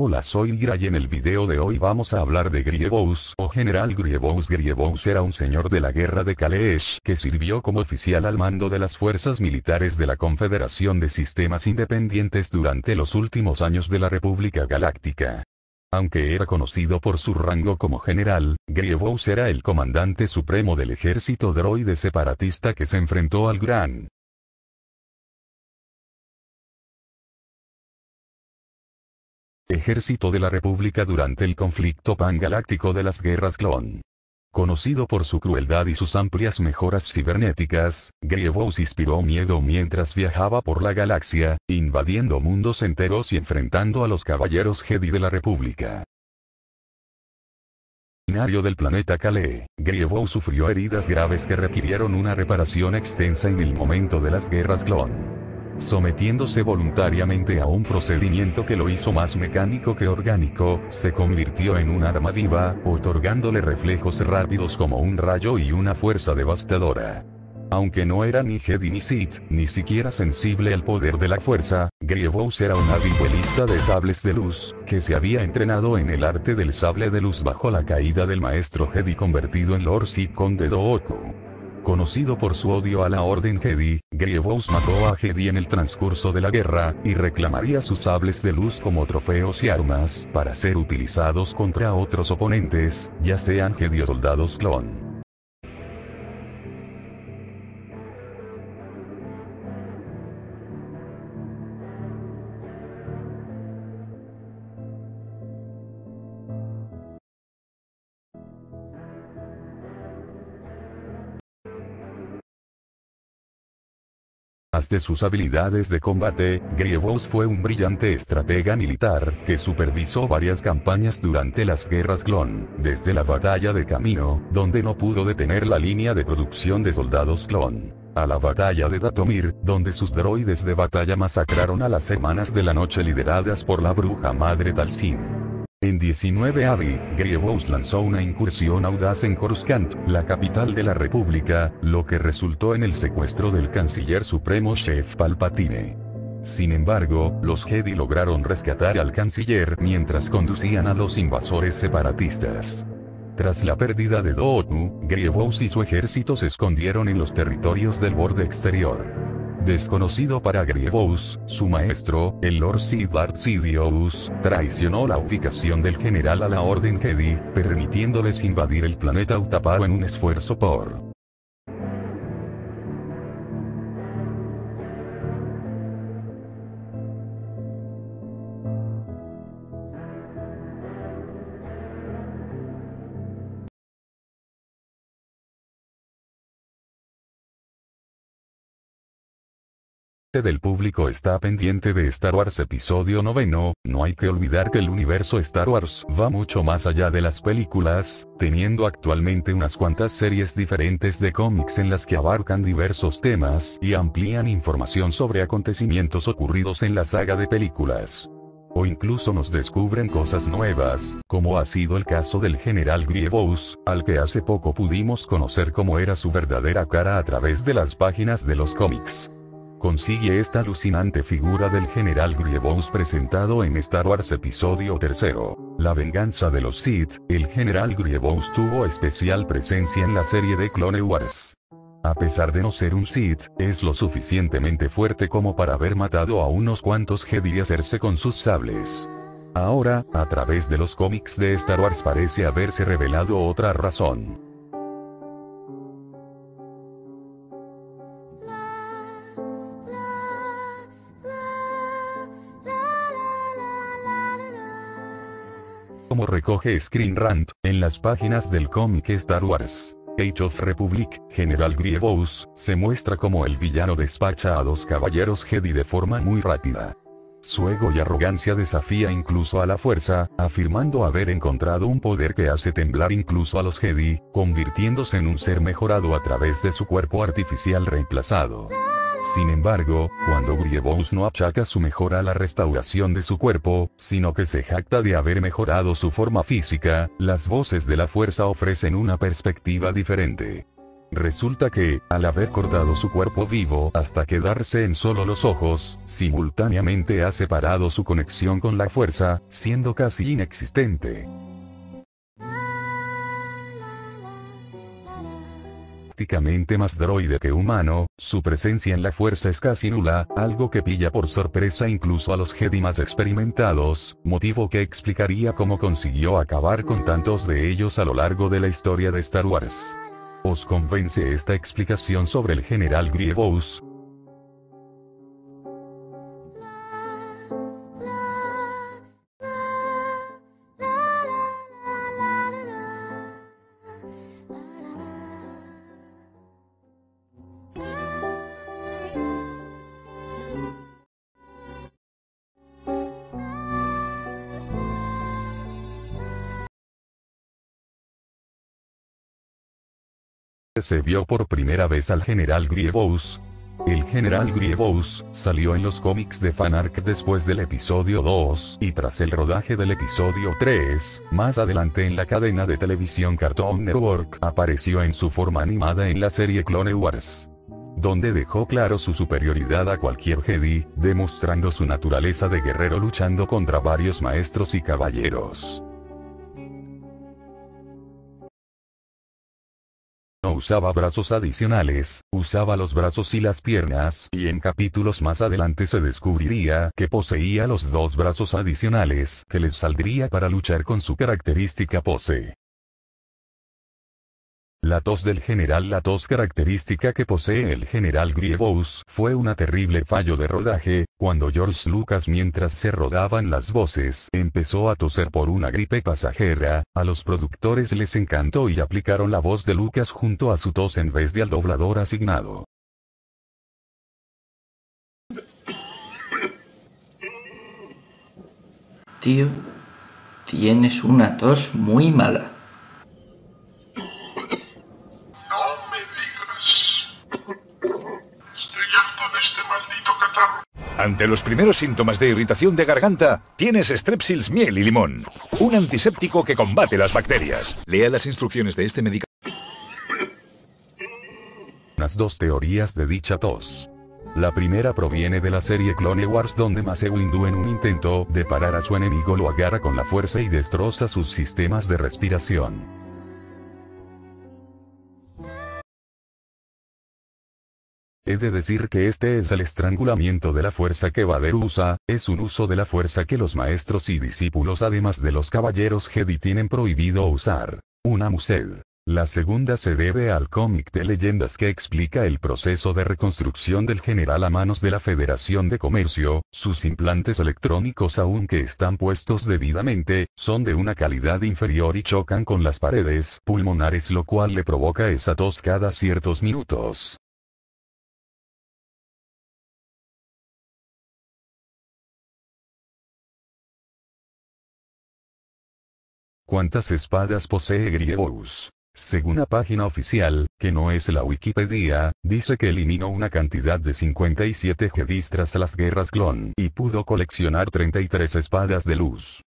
Hola soy y en el video de hoy vamos a hablar de Grievous o General Grievous Grievous era un señor de la guerra de Kaleesh que sirvió como oficial al mando de las fuerzas militares de la Confederación de Sistemas Independientes durante los últimos años de la República Galáctica. Aunque era conocido por su rango como general, Grievous era el comandante supremo del ejército droide separatista que se enfrentó al Gran Ejército de la República durante el conflicto pangaláctico de las guerras clon. Conocido por su crueldad y sus amplias mejoras cibernéticas, Grievous inspiró miedo mientras viajaba por la galaxia, invadiendo mundos enteros y enfrentando a los caballeros Jedi de la República. escenario del planeta Calais, Grievous sufrió heridas graves que requirieron una reparación extensa en el momento de las guerras clon sometiéndose voluntariamente a un procedimiento que lo hizo más mecánico que orgánico, se convirtió en un arma viva, otorgándole reflejos rápidos como un rayo y una fuerza devastadora. Aunque no era ni Jedi ni Sith, ni siquiera sensible al poder de la fuerza, Grievous era un hábil de sables de luz, que se había entrenado en el arte del sable de luz bajo la caída del maestro Jedi convertido en Lord Sith Conde Dooku. Conocido por su odio a la Orden Jedi, Grievous mató a Jedi en el transcurso de la guerra, y reclamaría sus sables de luz como trofeos y armas para ser utilizados contra otros oponentes, ya sean Jedi o soldados clon. de sus habilidades de combate, Grievous fue un brillante estratega militar, que supervisó varias campañas durante las guerras clon, desde la batalla de Camino, donde no pudo detener la línea de producción de soldados clon a la batalla de Datomir, donde sus droides de batalla masacraron a las hermanas de la noche lideradas por la bruja madre Talsin. En 19 A.D., Grievous lanzó una incursión audaz en Coruscant, la capital de la República, lo que resultó en el secuestro del canciller supremo Chef Palpatine. Sin embargo, los Jedi lograron rescatar al canciller mientras conducían a los invasores separatistas. Tras la pérdida de Dooku, Grievous y su ejército se escondieron en los territorios del borde exterior desconocido para Grievous, su maestro, el Lord Siddharth Sidious, traicionó la ubicación del general a la Orden Jedi, permitiéndoles invadir el planeta Utapau en un esfuerzo por del público está pendiente de Star Wars episodio 9, no hay que olvidar que el universo Star Wars va mucho más allá de las películas, teniendo actualmente unas cuantas series diferentes de cómics en las que abarcan diversos temas y amplían información sobre acontecimientos ocurridos en la saga de películas o incluso nos descubren cosas nuevas, como ha sido el caso del general Grievous, al que hace poco pudimos conocer cómo era su verdadera cara a través de las páginas de los cómics consigue esta alucinante figura del general Grievous presentado en Star Wars Episodio III. La venganza de los Sith, el general Grievous tuvo especial presencia en la serie de Clone Wars. A pesar de no ser un Sith, es lo suficientemente fuerte como para haber matado a unos cuantos Jedi y hacerse con sus sables. Ahora, a través de los cómics de Star Wars parece haberse revelado otra razón. como recoge Screen Rant, en las páginas del cómic Star Wars. Age of Republic, General Grievous, se muestra como el villano despacha a dos caballeros Jedi de forma muy rápida. Su ego y arrogancia desafía incluso a la fuerza, afirmando haber encontrado un poder que hace temblar incluso a los Jedi, convirtiéndose en un ser mejorado a través de su cuerpo artificial reemplazado. Sin embargo, cuando Grievous no achaca su mejora a la restauración de su cuerpo, sino que se jacta de haber mejorado su forma física, las voces de la fuerza ofrecen una perspectiva diferente. Resulta que, al haber cortado su cuerpo vivo hasta quedarse en solo los ojos, simultáneamente ha separado su conexión con la fuerza, siendo casi inexistente. prácticamente más droide que humano, su presencia en la fuerza es casi nula, algo que pilla por sorpresa incluso a los Jedi más experimentados, motivo que explicaría cómo consiguió acabar con tantos de ellos a lo largo de la historia de Star Wars. ¿Os convence esta explicación sobre el general Grievous? se vio por primera vez al general Grievous. El general Grievous salió en los cómics de FanArk después del episodio 2 y tras el rodaje del episodio 3, más adelante en la cadena de televisión Cartoon Network apareció en su forma animada en la serie Clone Wars donde dejó claro su superioridad a cualquier Jedi, demostrando su naturaleza de guerrero luchando contra varios maestros y caballeros. usaba brazos adicionales, usaba los brazos y las piernas, y en capítulos más adelante se descubriría que poseía los dos brazos adicionales que les saldría para luchar con su característica pose. La tos del general La tos característica que posee el general Grievous fue una terrible fallo de rodaje, cuando George Lucas mientras se rodaban las voces empezó a toser por una gripe pasajera, a los productores les encantó y aplicaron la voz de Lucas junto a su tos en vez de al doblador asignado. Tío, tienes una tos muy mala. Estoy harto de este maldito catarro. Ante los primeros síntomas de irritación de garganta, tienes Strepsils miel y limón, un antiséptico que combate las bacterias. Lea las instrucciones de este medicamento. Las dos teorías de dicha tos. La primera proviene de la serie Clone Wars donde Mace Windu en un intento de parar a su enemigo lo agarra con la fuerza y destroza sus sistemas de respiración. He de decir que este es el estrangulamiento de la fuerza que Vader usa, es un uso de la fuerza que los maestros y discípulos además de los caballeros Jedi tienen prohibido usar. Una mused. La segunda se debe al cómic de leyendas que explica el proceso de reconstrucción del general a manos de la Federación de Comercio, sus implantes electrónicos aunque están puestos debidamente, son de una calidad inferior y chocan con las paredes pulmonares lo cual le provoca esa tos cada ciertos minutos. ¿Cuántas espadas posee Grievous? Según la página oficial, que no es la Wikipedia, dice que eliminó una cantidad de 57 Jedis tras las guerras clon y pudo coleccionar 33 espadas de luz.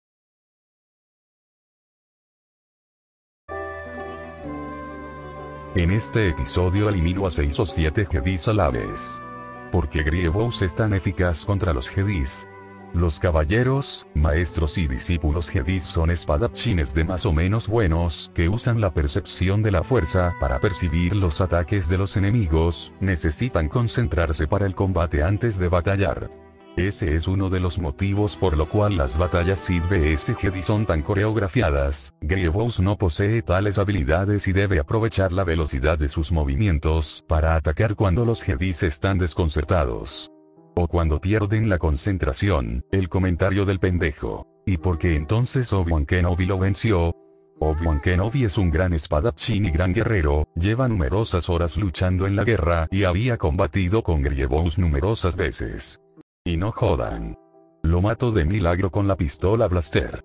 En este episodio eliminó a 6 o 7 Jedis a la vez. ¿Por qué Grievous es tan eficaz contra los Jedis? Los caballeros, maestros y discípulos jedi son espadachines de más o menos buenos que usan la percepción de la fuerza para percibir los ataques de los enemigos, necesitan concentrarse para el combate antes de batallar. Ese es uno de los motivos por lo cual las batallas Sid vs Jedi son tan coreografiadas. Grievous no posee tales habilidades y debe aprovechar la velocidad de sus movimientos para atacar cuando los Jedi están desconcertados cuando pierden la concentración, el comentario del pendejo. ¿Y por qué entonces Obi-Wan Kenobi lo venció? Obi-Wan Kenobi es un gran espadachín y gran guerrero, lleva numerosas horas luchando en la guerra y había combatido con Grievous numerosas veces. Y no jodan. Lo mato de milagro con la pistola blaster.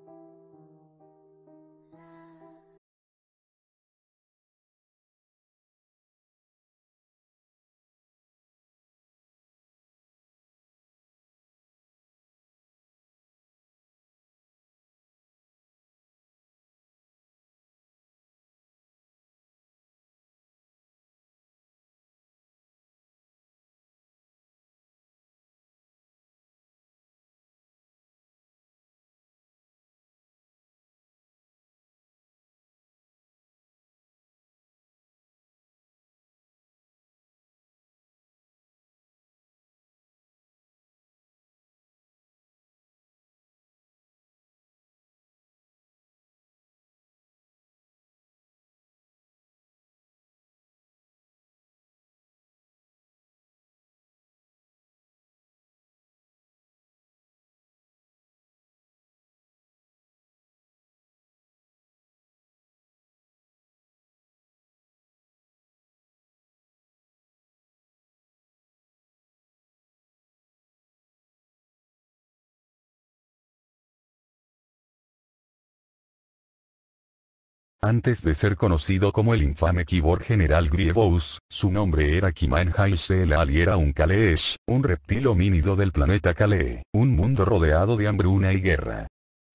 Antes de ser conocido como el infame kibor general Grievous, su nombre era Kiman Haisel y era un Kaleesh, un reptil homínido del planeta Kale, un mundo rodeado de hambruna y guerra.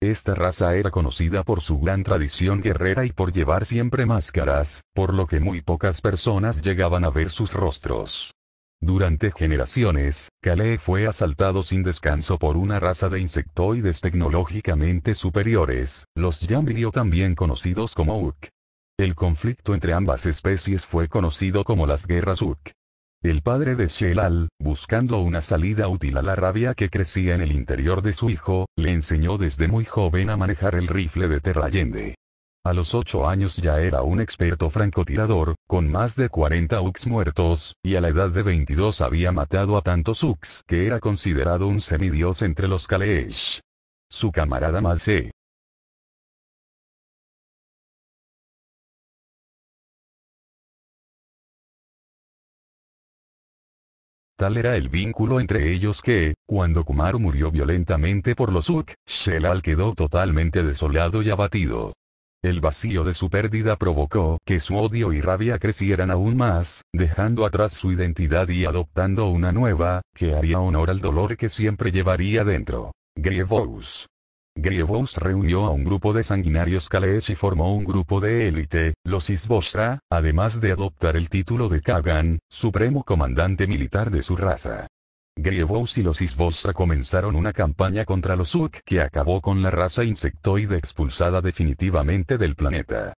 Esta raza era conocida por su gran tradición guerrera y por llevar siempre máscaras, por lo que muy pocas personas llegaban a ver sus rostros. Durante generaciones, Kalee fue asaltado sin descanso por una raza de insectoides tecnológicamente superiores, los Yambrio también conocidos como Uk. El conflicto entre ambas especies fue conocido como las guerras Uk. El padre de Shelal, buscando una salida útil a la rabia que crecía en el interior de su hijo, le enseñó desde muy joven a manejar el rifle de Terrayende. A los 8 años ya era un experto francotirador, con más de 40 UX muertos, y a la edad de 22 había matado a tantos UX que era considerado un semidios entre los Kaleesh. Su camarada Malse, Tal era el vínculo entre ellos que, cuando Kumar murió violentamente por los Uk, Shelal quedó totalmente desolado y abatido. El vacío de su pérdida provocó que su odio y rabia crecieran aún más, dejando atrás su identidad y adoptando una nueva, que haría honor al dolor que siempre llevaría dentro. Grievous. Grievous reunió a un grupo de sanguinarios Kalech y formó un grupo de élite, los Isbosra, además de adoptar el título de Kagan, supremo comandante militar de su raza. Grievous y los Isbosa comenzaron una campaña contra los Uk que acabó con la raza insectoide expulsada definitivamente del planeta.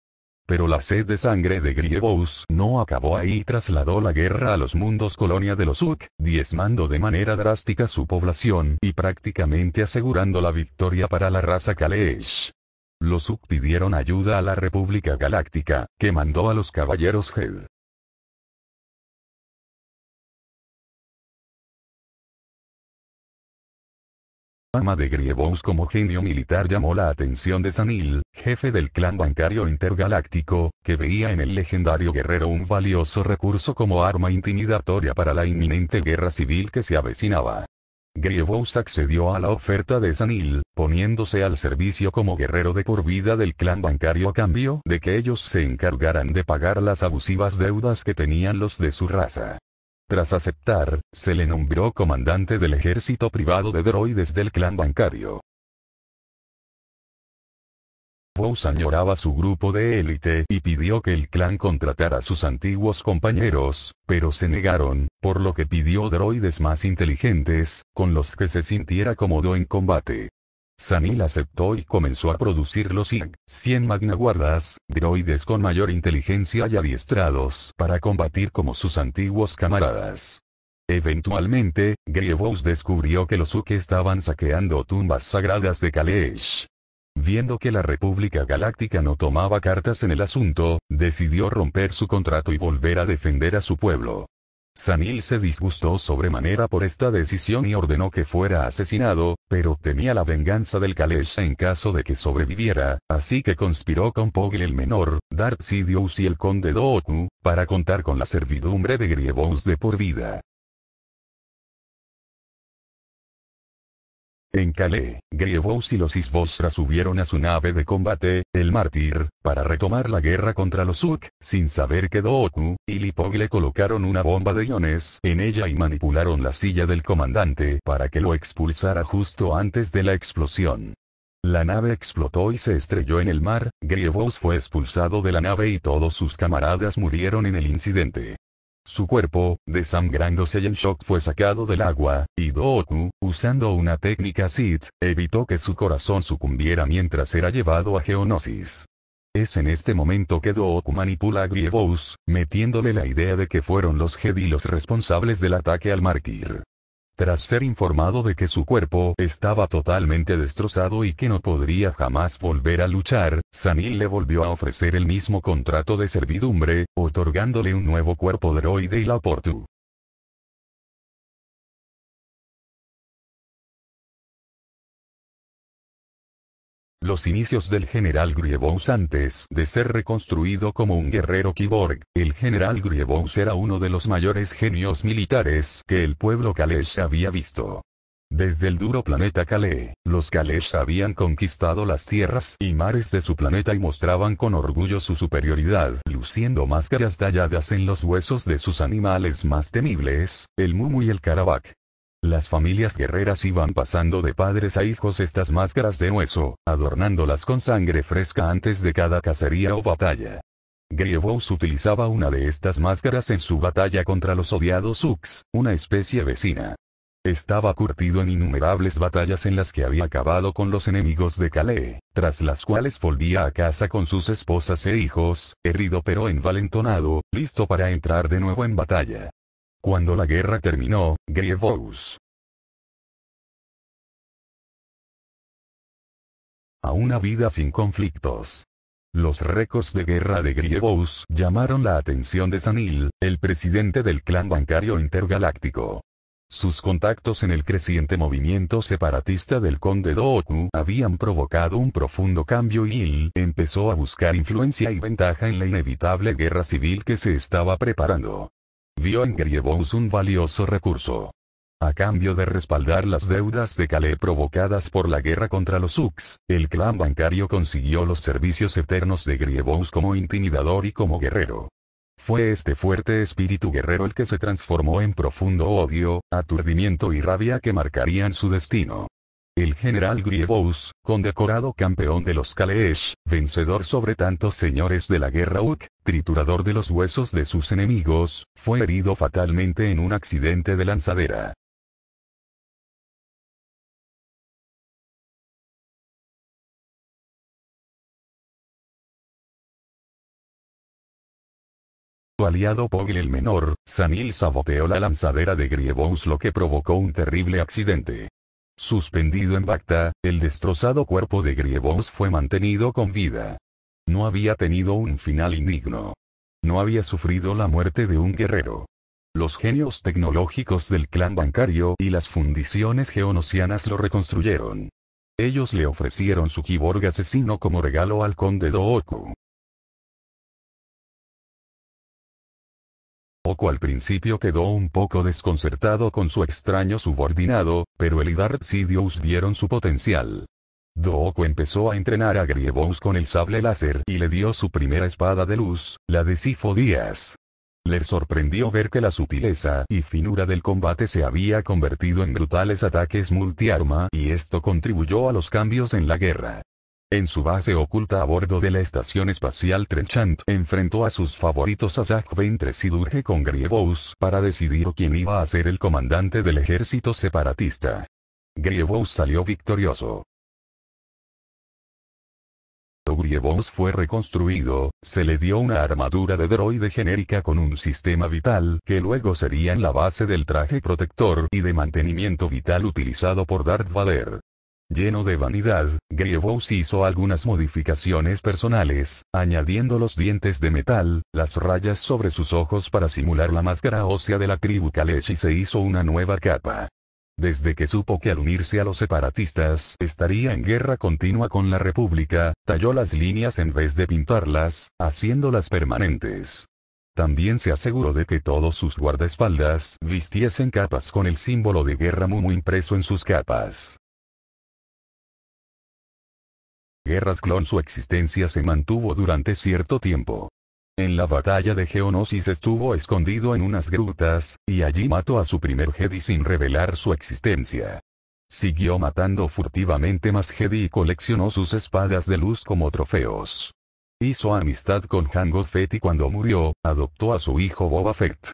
Pero la sed de sangre de Grievous no acabó ahí y trasladó la guerra a los mundos colonia de los Uk, diezmando de manera drástica su población y prácticamente asegurando la victoria para la raza Kaleesh. Los Uk pidieron ayuda a la República Galáctica, que mandó a los caballeros Head. fama de Grievous como genio militar llamó la atención de Sanil, jefe del clan bancario intergaláctico, que veía en el legendario guerrero un valioso recurso como arma intimidatoria para la inminente guerra civil que se avecinaba. Grievous accedió a la oferta de Sanil, poniéndose al servicio como guerrero de por vida del clan bancario a cambio de que ellos se encargaran de pagar las abusivas deudas que tenían los de su raza. Tras aceptar, se le nombró comandante del ejército privado de droides del clan bancario. Bowes añoraba su grupo de élite y pidió que el clan contratara a sus antiguos compañeros, pero se negaron, por lo que pidió droides más inteligentes, con los que se sintiera cómodo en combate. Sanil aceptó y comenzó a producir los 100 magnaguardas, droides con mayor inteligencia y adiestrados para combatir como sus antiguos camaradas. Eventualmente, Grievous descubrió que los Uke estaban saqueando tumbas sagradas de Kalesh. Viendo que la República Galáctica no tomaba cartas en el asunto, decidió romper su contrato y volver a defender a su pueblo. Sanil se disgustó sobremanera por esta decisión y ordenó que fuera asesinado, pero temía la venganza del Kalesh en caso de que sobreviviera, así que conspiró con Pogel el menor, Darth Sidious y el conde Dooku, para contar con la servidumbre de Grievous de por vida. En Calais, Grievous y los Isbosra subieron a su nave de combate, el Mártir, para retomar la guerra contra los Uk, sin saber que Dooku y Lipog le colocaron una bomba de iones en ella y manipularon la silla del comandante para que lo expulsara justo antes de la explosión. La nave explotó y se estrelló en el mar, Grievous fue expulsado de la nave y todos sus camaradas murieron en el incidente. Su cuerpo, desangrándose y en shock fue sacado del agua, y Dooku, usando una técnica Sith, evitó que su corazón sucumbiera mientras era llevado a Geonosis. Es en este momento que Dooku manipula a Grievous, metiéndole la idea de que fueron los Jedi los responsables del ataque al mártir tras ser informado de que su cuerpo estaba totalmente destrozado y que no podría jamás volver a luchar, Sanil le volvió a ofrecer el mismo contrato de servidumbre, otorgándole un nuevo cuerpo droide y la oportunidad. Los inicios del general Grievous antes de ser reconstruido como un guerrero kiborg, el general Grievous era uno de los mayores genios militares que el pueblo Kalesh había visto. Desde el duro planeta Kale, los Kalesh habían conquistado las tierras y mares de su planeta y mostraban con orgullo su superioridad, luciendo máscaras talladas en los huesos de sus animales más temibles, el Mumu y el Karabakh. Las familias guerreras iban pasando de padres a hijos estas máscaras de hueso, adornándolas con sangre fresca antes de cada cacería o batalla. Grievous utilizaba una de estas máscaras en su batalla contra los odiados Ux, una especie vecina. Estaba curtido en innumerables batallas en las que había acabado con los enemigos de Calais, tras las cuales volvía a casa con sus esposas e hijos, herido pero envalentonado, listo para entrar de nuevo en batalla. Cuando la guerra terminó, Grievous a una vida sin conflictos. Los récords de guerra de Grievous llamaron la atención de Sanil, el presidente del clan bancario intergaláctico. Sus contactos en el creciente movimiento separatista del conde Dooku habían provocado un profundo cambio y él empezó a buscar influencia y ventaja en la inevitable guerra civil que se estaba preparando vio en Grievous un valioso recurso. A cambio de respaldar las deudas de Calais provocadas por la guerra contra los Ux, el clan bancario consiguió los servicios eternos de Grievous como intimidador y como guerrero. Fue este fuerte espíritu guerrero el que se transformó en profundo odio, aturdimiento y rabia que marcarían su destino. El general Grievous, condecorado campeón de los Kaleesh, vencedor sobre tantos señores de la guerra Uc, triturador de los huesos de sus enemigos, fue herido fatalmente en un accidente de lanzadera. Su aliado Poggle el Menor, Sanil saboteó la lanzadera de Grievous lo que provocó un terrible accidente. Suspendido en Bacta, el destrozado cuerpo de Grievous fue mantenido con vida. No había tenido un final indigno. No había sufrido la muerte de un guerrero. Los genios tecnológicos del clan bancario y las fundiciones geonosianas lo reconstruyeron. Ellos le ofrecieron su kiborg asesino como regalo al conde Dooku. Oko al principio quedó un poco desconcertado con su extraño subordinado, pero el y Sidious vieron su potencial. Dooku empezó a entrenar a Grievous con el sable láser y le dio su primera espada de luz, la de Sifo Díaz. Le sorprendió ver que la sutileza y finura del combate se había convertido en brutales ataques multiarma y esto contribuyó a los cambios en la guerra. En su base oculta a bordo de la estación espacial Trenchant enfrentó a sus favoritos Zach Ventres y Durge con Grievous para decidir quién iba a ser el comandante del ejército separatista. Grievous salió victorioso. Grievous fue reconstruido, se le dio una armadura de droide genérica con un sistema vital que luego sería en la base del traje protector y de mantenimiento vital utilizado por Darth Vader. Lleno de vanidad, Grievous hizo algunas modificaciones personales, añadiendo los dientes de metal, las rayas sobre sus ojos para simular la máscara ósea de la tribu Kalech y se hizo una nueva capa. Desde que supo que al unirse a los separatistas estaría en guerra continua con la República, talló las líneas en vez de pintarlas, haciéndolas permanentes. También se aseguró de que todos sus guardaespaldas vistiesen capas con el símbolo de guerra Mumu impreso en sus capas guerras clon su existencia se mantuvo durante cierto tiempo. En la batalla de Geonosis estuvo escondido en unas grutas, y allí mató a su primer Jedi sin revelar su existencia. Siguió matando furtivamente más Jedi y coleccionó sus espadas de luz como trofeos. Hizo amistad con Hango Fett y cuando murió, adoptó a su hijo Boba Fett.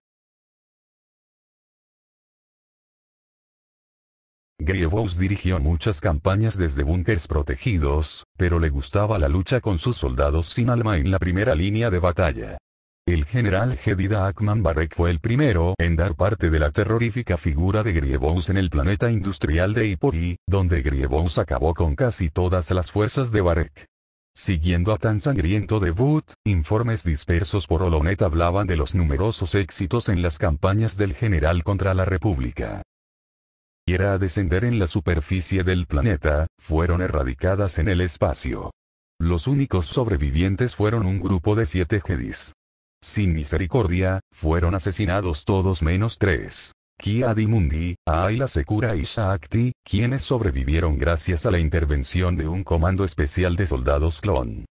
Grievous dirigió muchas campañas desde búnkers protegidos, pero le gustaba la lucha con sus soldados sin alma en la primera línea de batalla. El general Gedida Akman Barek fue el primero en dar parte de la terrorífica figura de Grievous en el planeta industrial de Ipori, donde Grievous acabó con casi todas las fuerzas de Barek. Siguiendo a tan sangriento debut, informes dispersos por Olonet hablaban de los numerosos éxitos en las campañas del general contra la República a descender en la superficie del planeta, fueron erradicadas en el espacio. Los únicos sobrevivientes fueron un grupo de siete Jedis. Sin misericordia, fueron asesinados todos menos tres. Kia mundi Aila Sekura y Shakti, quienes sobrevivieron gracias a la intervención de un comando especial de soldados clon.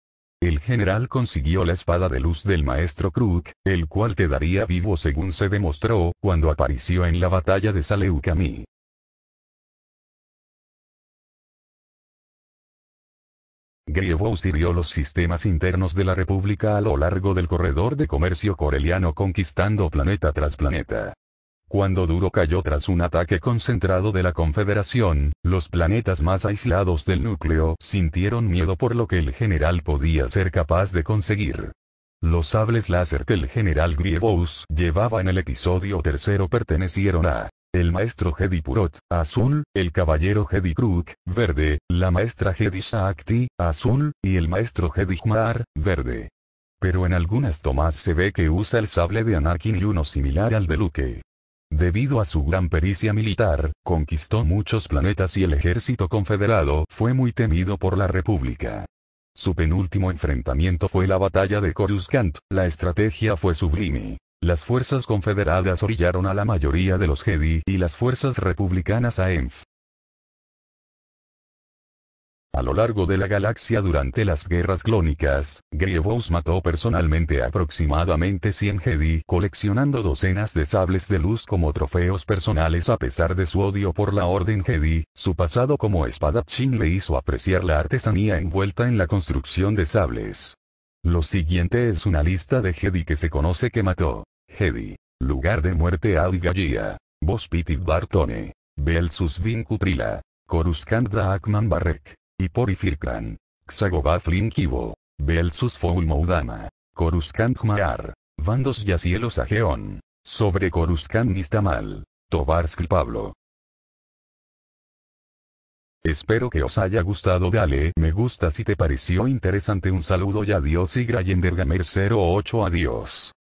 El general consiguió la espada de luz del maestro Kruk, el cual quedaría vivo según se demostró, cuando apareció en la batalla de Saleukami. Grievous hirió los sistemas internos de la República a lo largo del corredor de comercio coreliano conquistando planeta tras planeta. Cuando Duro cayó tras un ataque concentrado de la Confederación, los planetas más aislados del núcleo sintieron miedo por lo que el general podía ser capaz de conseguir. Los sables láser que el general Grievous llevaba en el episodio tercero pertenecieron a el maestro Hedi Purot, azul, el caballero Hedi Kruk, verde, la maestra Hedi Shakti, azul, y el maestro Hedi Hmar, verde. Pero en algunas tomas se ve que usa el sable de Anakin y uno similar al de Luke. Debido a su gran pericia militar, conquistó muchos planetas y el ejército confederado fue muy temido por la República. Su penúltimo enfrentamiento fue la batalla de Coruscant, la estrategia fue sublime. Las fuerzas confederadas orillaron a la mayoría de los Jedi y las fuerzas republicanas a Enf. A lo largo de la galaxia durante las guerras clónicas, Grievous mató personalmente aproximadamente 100 Jedi coleccionando docenas de sables de luz como trofeos personales a pesar de su odio por la Orden Jedi, su pasado como espadachín le hizo apreciar la artesanía envuelta en la construcción de sables. Lo siguiente es una lista de Jedi que se conoce que mató. Hedi. Lugar de muerte Adigalia. Vospitiv Bartone. Belsus vincutrila. Da Akman Barrek. Xagobaflin xagova Flinkivo. Belsus Foulmoudama. Coruscant Maar. Vandos Yacielos Geón, Sobre Coruscant Nistamal. Tobarsk Pablo. Espero que os haya gustado dale me gusta si te pareció interesante un saludo y adiós y Grayendergamer 08 adiós.